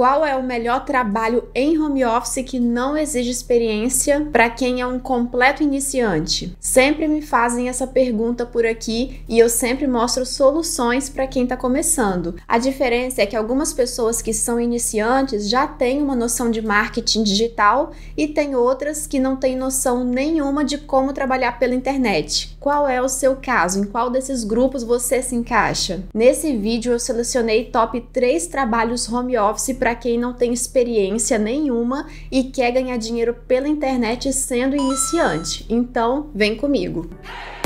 Qual é o melhor trabalho em home office que não exige experiência para quem é um completo iniciante? Sempre me fazem essa pergunta por aqui e eu sempre mostro soluções para quem está começando. A diferença é que algumas pessoas que são iniciantes já têm uma noção de marketing digital e tem outras que não têm noção nenhuma de como trabalhar pela internet. Qual é o seu caso? Em qual desses grupos você se encaixa? Nesse vídeo eu selecionei top 3 trabalhos home office para para quem não tem experiência nenhuma e quer ganhar dinheiro pela internet sendo iniciante. Então, vem comigo. Música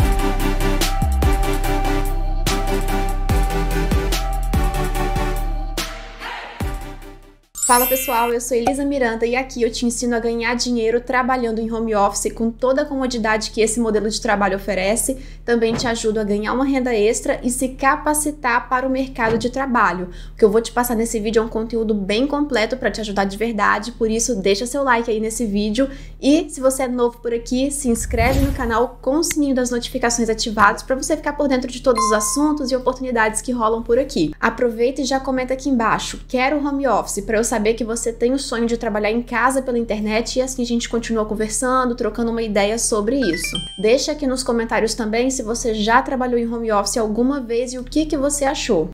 Fala pessoal, eu sou Elisa Miranda e aqui eu te ensino a ganhar dinheiro trabalhando em home office com toda a comodidade que esse modelo de trabalho oferece. Também te ajudo a ganhar uma renda extra e se capacitar para o mercado de trabalho. O que eu vou te passar nesse vídeo é um conteúdo bem completo para te ajudar de verdade, por isso deixa seu like aí nesse vídeo e se você é novo por aqui, se inscreve no canal com o sininho das notificações ativados para você ficar por dentro de todos os assuntos e oportunidades que rolam por aqui. Aproveita e já comenta aqui embaixo: quero home office para eu saber que você tem o sonho de trabalhar em casa pela internet e assim a gente continua conversando, trocando uma ideia sobre isso. Deixa aqui nos comentários também se você já trabalhou em home office alguma vez e o que que você achou.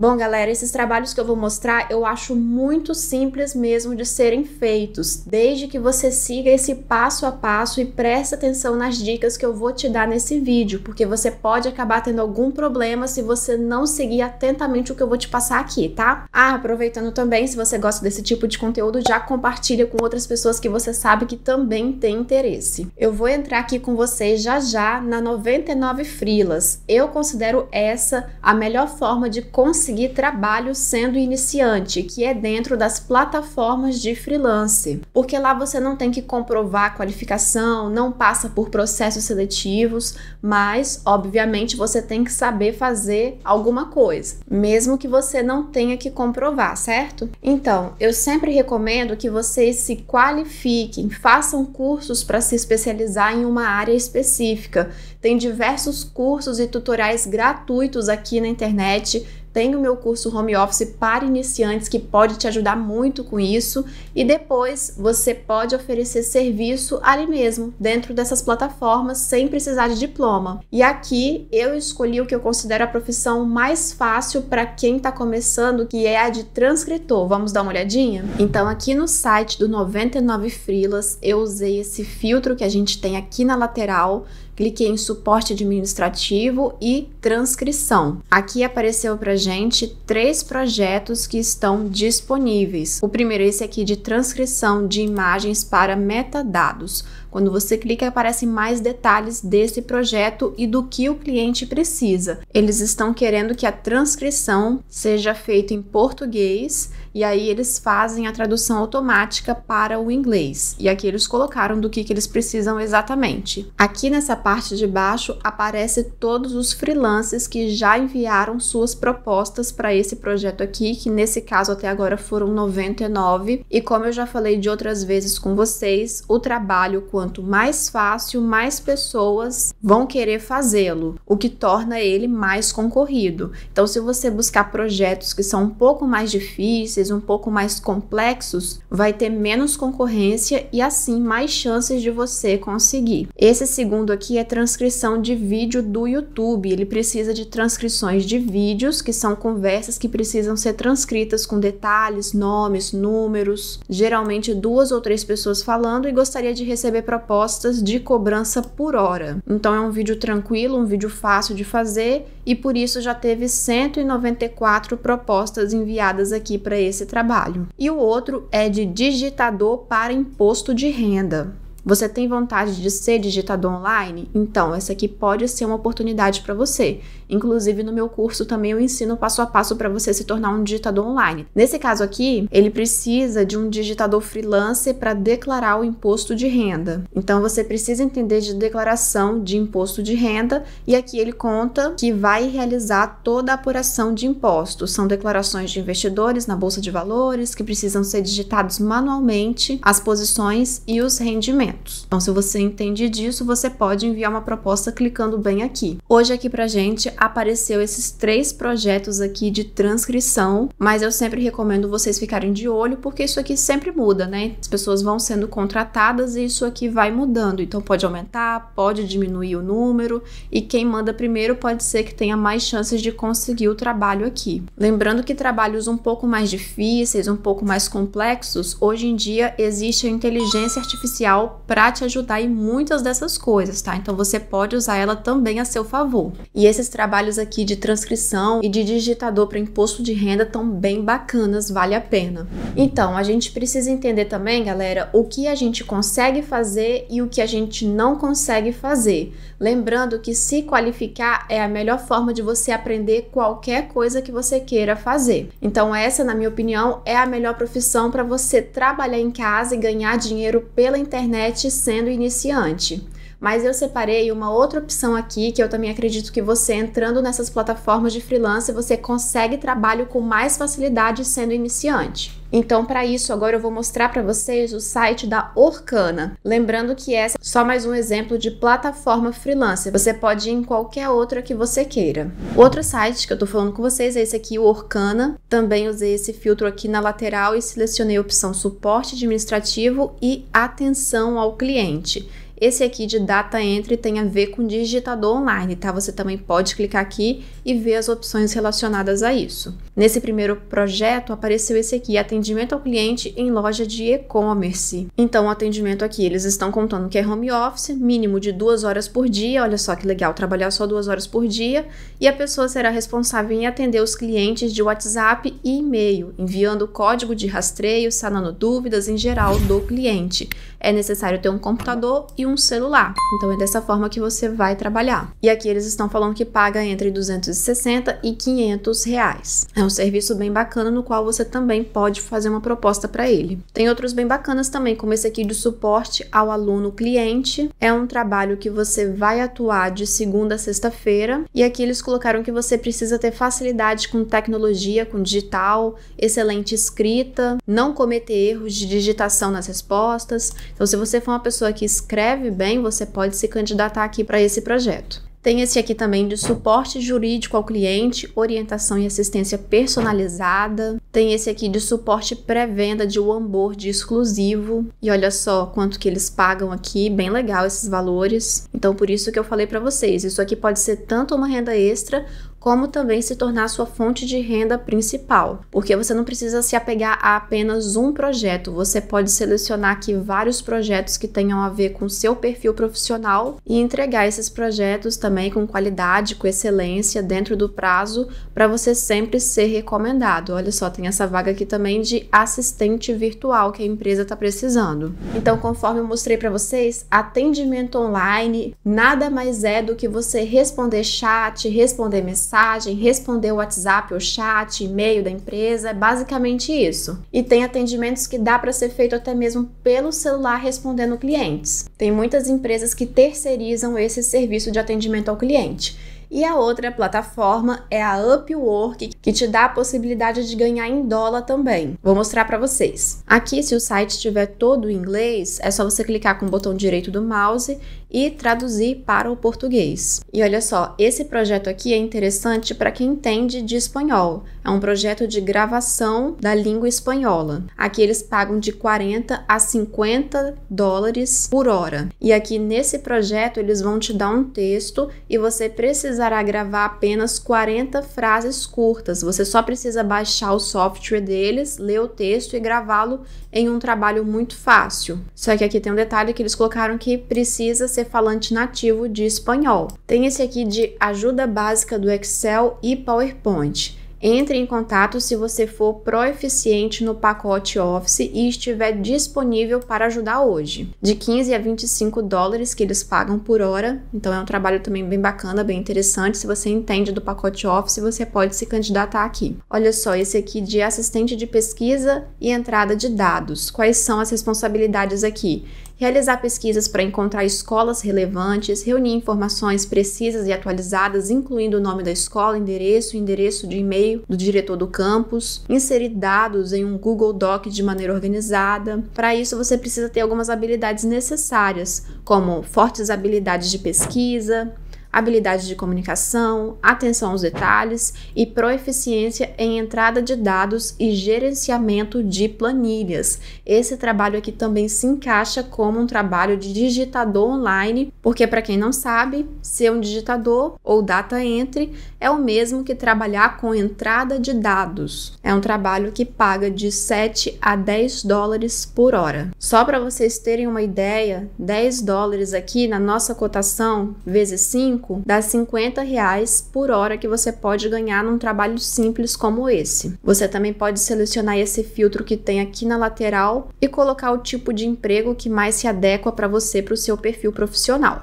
Bom, galera, esses trabalhos que eu vou mostrar eu acho muito simples mesmo de serem feitos, desde que você siga esse passo a passo e preste atenção nas dicas que eu vou te dar nesse vídeo, porque você pode acabar tendo algum problema se você não seguir atentamente o que eu vou te passar aqui, tá? Ah, aproveitando também, se você gosta desse tipo de conteúdo, já compartilha com outras pessoas que você sabe que também tem interesse. Eu vou entrar aqui com vocês já já na 99 frilas. Eu considero essa a melhor forma de conseguir conseguir trabalho sendo iniciante, que é dentro das plataformas de freelance, porque lá você não tem que comprovar qualificação, não passa por processos seletivos, mas obviamente você tem que saber fazer alguma coisa, mesmo que você não tenha que comprovar, certo? Então, eu sempre recomendo que vocês se qualifiquem, façam cursos para se especializar em uma área específica. Tem diversos cursos e tutoriais gratuitos aqui na internet tem o meu curso home office para iniciantes que pode te ajudar muito com isso e depois você pode oferecer serviço ali mesmo, dentro dessas plataformas, sem precisar de diploma. E aqui eu escolhi o que eu considero a profissão mais fácil para quem está começando, que é a de transcritor. Vamos dar uma olhadinha? Então aqui no site do 99 Frilas eu usei esse filtro que a gente tem aqui na lateral cliquei em suporte administrativo e transcrição. Aqui apareceu para gente três projetos que estão disponíveis. O primeiro é esse aqui de transcrição de imagens para metadados. Quando você clica, aparecem mais detalhes desse projeto e do que o cliente precisa. Eles estão querendo que a transcrição seja feita em português e aí eles fazem a tradução automática para o inglês. E aqui eles colocaram do que, que eles precisam exatamente. Aqui nessa parte de baixo aparece todos os freelancers que já enviaram suas propostas para esse projeto aqui, que nesse caso até agora foram 99. E como eu já falei de outras vezes com vocês, o trabalho com quanto mais fácil, mais pessoas vão querer fazê-lo, o que torna ele mais concorrido. Então, se você buscar projetos que são um pouco mais difíceis, um pouco mais complexos, vai ter menos concorrência e assim mais chances de você conseguir. Esse segundo aqui é transcrição de vídeo do YouTube. Ele precisa de transcrições de vídeos, que são conversas que precisam ser transcritas com detalhes, nomes, números, geralmente duas ou três pessoas falando e gostaria de receber propostas de cobrança por hora. Então é um vídeo tranquilo, um vídeo fácil de fazer e por isso já teve 194 propostas enviadas aqui para esse trabalho. E o outro é de digitador para imposto de renda. Você tem vontade de ser digitador online? Então, essa aqui pode ser uma oportunidade para você. Inclusive, no meu curso também eu ensino passo a passo para você se tornar um digitador online. Nesse caso aqui, ele precisa de um digitador freelancer para declarar o imposto de renda. Então, você precisa entender de declaração de imposto de renda e aqui ele conta que vai realizar toda a apuração de impostos. São declarações de investidores na bolsa de valores que precisam ser digitados manualmente, as posições e os rendimentos. Então, se você entende disso, você pode enviar uma proposta clicando bem aqui. Hoje aqui pra gente apareceu esses três projetos aqui de transcrição, mas eu sempre recomendo vocês ficarem de olho porque isso aqui sempre muda, né? As pessoas vão sendo contratadas e isso aqui vai mudando, então pode aumentar, pode diminuir o número e quem manda primeiro pode ser que tenha mais chances de conseguir o trabalho aqui. Lembrando que trabalhos um pouco mais difíceis, um pouco mais complexos, hoje em dia existe a inteligência artificial para te ajudar em muitas dessas coisas, tá? Então você pode usar ela também a seu favor favor. E esses trabalhos aqui de transcrição e de digitador para imposto de renda estão bem bacanas, vale a pena. Então, a gente precisa entender também, galera, o que a gente consegue fazer e o que a gente não consegue fazer. Lembrando que se qualificar é a melhor forma de você aprender qualquer coisa que você queira fazer. Então, essa, na minha opinião, é a melhor profissão para você trabalhar em casa e ganhar dinheiro pela internet sendo iniciante. Mas eu separei uma outra opção aqui que eu também acredito que você entrando nessas plataformas de freelancer, você consegue trabalho com mais facilidade sendo iniciante. Então, para isso, agora eu vou mostrar para vocês o site da Orkana. Lembrando que essa é só mais um exemplo de plataforma freelancer. Você pode ir em qualquer outra que você queira. Outro site que eu estou falando com vocês é esse aqui, o Orkana. Também usei esse filtro aqui na lateral e selecionei a opção suporte administrativo e atenção ao cliente. Esse aqui de Data Entry tem a ver com digitador online, tá? Você também pode clicar aqui e ver as opções relacionadas a isso. Nesse primeiro projeto apareceu esse aqui, atendimento ao cliente em loja de e-commerce. Então o atendimento aqui, eles estão contando que é home office, mínimo de duas horas por dia, olha só que legal, trabalhar só duas horas por dia, e a pessoa será responsável em atender os clientes de WhatsApp e e-mail, enviando código de rastreio, sanando dúvidas em geral do cliente. É necessário ter um computador e um celular. Então é dessa forma que você vai trabalhar. E aqui eles estão falando que paga entre 260 e 500 reais. É um serviço bem bacana no qual você também pode fazer uma proposta para ele. Tem outros bem bacanas também, como esse aqui de suporte ao aluno cliente. É um trabalho que você vai atuar de segunda a sexta-feira. E aqui eles colocaram que você precisa ter facilidade com tecnologia, com digital, excelente escrita, não cometer erros de digitação nas respostas. Então, se você for uma pessoa que escreve escreve bem, você pode se candidatar aqui para esse projeto. Tem esse aqui também de suporte jurídico ao cliente, orientação e assistência personalizada. Tem esse aqui de suporte pré-venda de onboard exclusivo. E olha só quanto que eles pagam aqui, bem legal esses valores. Então por isso que eu falei para vocês, isso aqui pode ser tanto uma renda extra como também se tornar sua fonte de renda principal, porque você não precisa se apegar a apenas um projeto, você pode selecionar aqui vários projetos que tenham a ver com seu perfil profissional e entregar esses projetos também com qualidade, com excelência dentro do prazo para você sempre ser recomendado. Olha só, tem essa vaga aqui também de assistente virtual que a empresa está precisando. Então, conforme eu mostrei para vocês, atendimento online nada mais é do que você responder chat, responder mensagem mensagem, responder o WhatsApp, o chat, e-mail da empresa, é basicamente isso. E tem atendimentos que dá para ser feito até mesmo pelo celular respondendo clientes. Tem muitas empresas que terceirizam esse serviço de atendimento ao cliente. E a outra plataforma é a Upwork, que te dá a possibilidade de ganhar em dólar também. Vou mostrar para vocês. Aqui, se o site estiver todo em inglês, é só você clicar com o botão direito do mouse e traduzir para o português. E olha só, esse projeto aqui é interessante para quem entende de espanhol. É um projeto de gravação da língua espanhola. Aqui eles pagam de 40 a 50 dólares por hora. E aqui nesse projeto eles vão te dar um texto e você precisará gravar apenas 40 frases curtas. Você só precisa baixar o software deles, ler o texto e gravá-lo em um trabalho muito fácil. Só que aqui tem um detalhe que eles colocaram que precisa ser falante nativo de espanhol. Tem esse aqui de ajuda básica do Excel e PowerPoint. Entre em contato se você for proeficiente no pacote Office e estiver disponível para ajudar hoje. De 15 a 25 dólares que eles pagam por hora, então é um trabalho também bem bacana, bem interessante. Se você entende do pacote Office, você pode se candidatar aqui. Olha só, esse aqui de assistente de pesquisa e entrada de dados. Quais são as responsabilidades aqui? realizar pesquisas para encontrar escolas relevantes, reunir informações precisas e atualizadas, incluindo o nome da escola, endereço, endereço de e-mail do diretor do campus, inserir dados em um Google Doc de maneira organizada. Para isso, você precisa ter algumas habilidades necessárias, como fortes habilidades de pesquisa, habilidade de comunicação, atenção aos detalhes e proeficiência em entrada de dados e gerenciamento de planilhas. Esse trabalho aqui também se encaixa como um trabalho de digitador online, porque para quem não sabe, ser um digitador ou data entry é o mesmo que trabalhar com entrada de dados. É um trabalho que paga de 7 a 10 dólares por hora. Só para vocês terem uma ideia, 10 dólares aqui na nossa cotação vezes 5 banco das 50 reais por hora que você pode ganhar num trabalho simples como esse. Você também pode selecionar esse filtro que tem aqui na lateral e colocar o tipo de emprego que mais se adequa para você para o seu perfil profissional.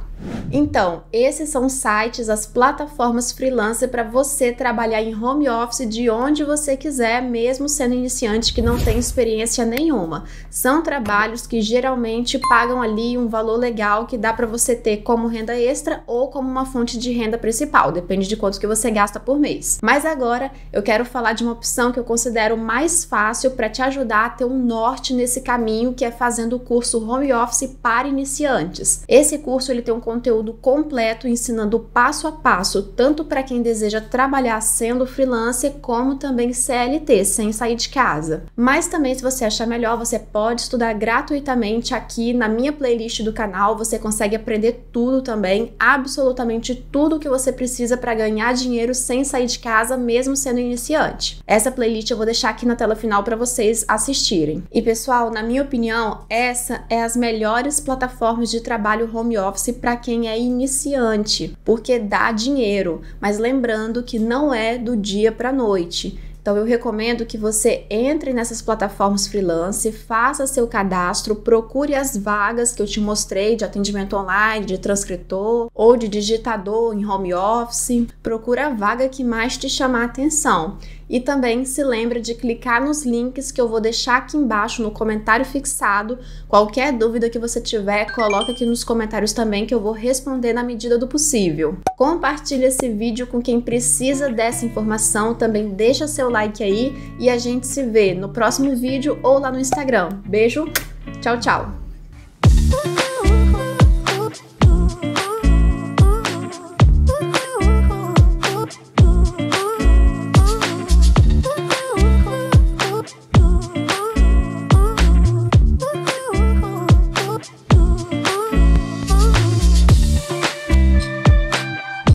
Então, esses são sites, as plataformas freelancer para você trabalhar em home office de onde você quiser, mesmo sendo iniciante que não tem experiência nenhuma. São trabalhos que geralmente pagam ali um valor legal que dá para você ter como renda extra ou como uma fonte de renda principal, depende de quanto que você gasta por mês. Mas agora eu quero falar de uma opção que eu considero mais fácil para te ajudar a ter um norte nesse caminho, que é fazendo o curso Home Office para iniciantes. Esse curso ele tem um conteúdo completo ensinando passo a passo, tanto para quem deseja trabalhar sendo freelancer, como também CLT, sem sair de casa. Mas também, se você achar melhor, você pode estudar gratuitamente aqui na minha playlist do canal. Você consegue aprender tudo também, absolutamente tudo que você precisa para ganhar dinheiro sem sair de casa, mesmo sendo iniciante. Essa playlist eu vou deixar aqui na tela final para vocês assistirem. E pessoal, na minha opinião, essa é as melhores plataformas de trabalho home office para quem é iniciante, porque dá dinheiro, mas lembrando que não é do dia para noite. Então eu recomendo que você entre nessas plataformas freelance, faça seu cadastro, procure as vagas que eu te mostrei de atendimento online, de transcritor ou de digitador em home office, procura a vaga que mais te chamar atenção. E também se lembra de clicar nos links que eu vou deixar aqui embaixo no comentário fixado. Qualquer dúvida que você tiver, coloca aqui nos comentários também que eu vou responder na medida do possível. Compartilha esse vídeo com quem precisa dessa informação, também deixa seu like aí e a gente se vê no próximo vídeo ou lá no Instagram. Beijo, tchau, tchau!